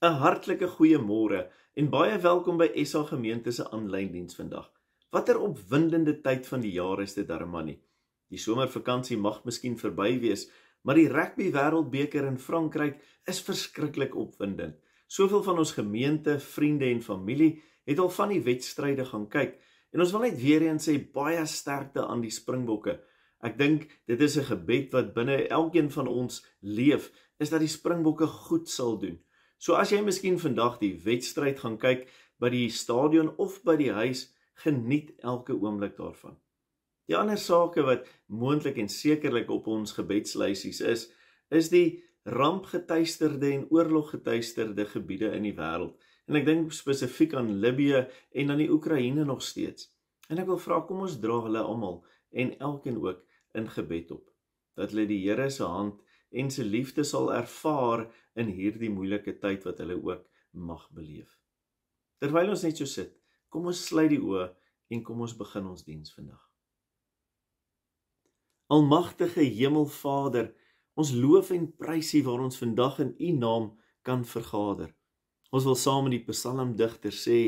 'n Hartlike goeiemôre en baie welkom by SA Gemeente se aanlyn diens vandag. Watter opwindende tyd van die jaar is dit darmal nie. Die somervakansie mag miskien verby wees, maar die rugby wêreldbeker in Frankryk is verskriklik opwindend. Soveel van ons gemeente, vriende en familie het al van die wedstryde gaan kyk en ons wil net weer eens sê baie sterkte aan die Springbokke. Ek dink dit is 'n gebed wat binne elkeen van ons leef, is dat die Springbokke goed sal doen. So as jy miskien vandag die wedstryd gaan kyk by die stadion of by die huis, geniet elke oomblik daarvan. Die ander sake wat moontlik en sekerlik op ons gebedslysies is, is die rampgetuisterde en oorloggetuisterde gebiede in die wêreld. En ek dink spesifiek aan Libië en aan die Oekraïne nog steeds. En ek wil vra kom ons dra hulle almal en elkeen ook in gebed op dat hulle die Here se hand en se liefde sal ervaar in hierdie moeilike tyd wat hulle ook mag beleef. Terwyl ons net so sit, kom ons sluit die oë en kom ons begin ons diens vandag. Almagtige Hemelvader, ons loof en prys U waar ons vandag in U naam kan vergader. Ons wil saam met die psalmdigter sê: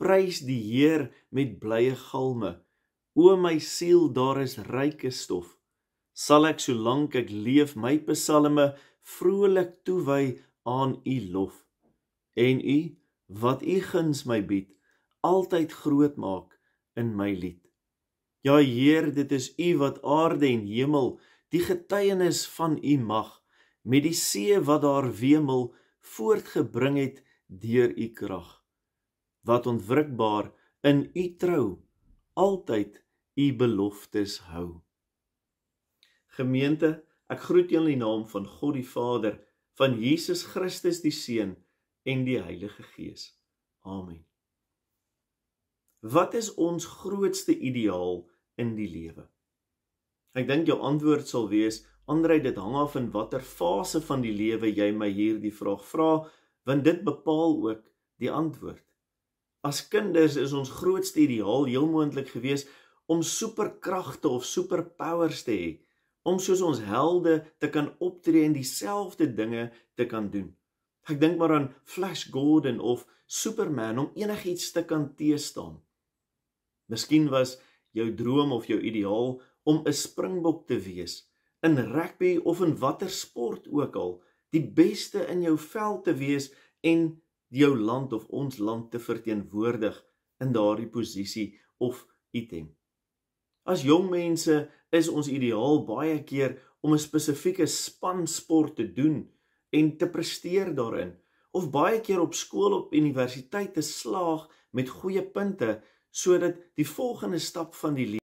Prys die Heer met blye galme. O my siel, daar is ryke stof sal ek solank ek leef my psalme vrolik toewy aan u lof en u wat u guns my bied altyd groot maak in my lied ja heer dit is u wat aarde en hemel die getuienis van u mag met die see wat daar wemel voortgebring het deur u krag wat ontwrikbaar in u trou altyd u beloftes hou Gemeente, ek groet julle in die naam van God die Vader, van Jesus Christus die Seun en die Heilige Gees. Amen. Wat is ons grootste ideaal in die lewe? Ek dink jou antwoord sal wees, Andrei, dit hang af in watter fase van die lewe jy my hierdie vraag vra, want dit bepaal ook die antwoord. As kinders is ons grootste ideaal heel moontlik geweest om superkragte of superpowers te hê om soos ons helde te kan optree en dieselfde dinge te kan doen. Ek dink maar aan Flash Gordon of Superman om enigiets te kan teëstaan. Miskien was jou droom of jou ideaal om 'n springbok te wees in rugby of in watter sport ook al, die beste in jou veld te wees en jou land of ons land te verteenwoordig in daardie posisie of item. As jong mense is ons ideaal baie keer om 'n spesifieke spansport te doen en te presteer daarin of baie keer op skool op universiteit te slaag met goeie punte sodat die volgende stap van die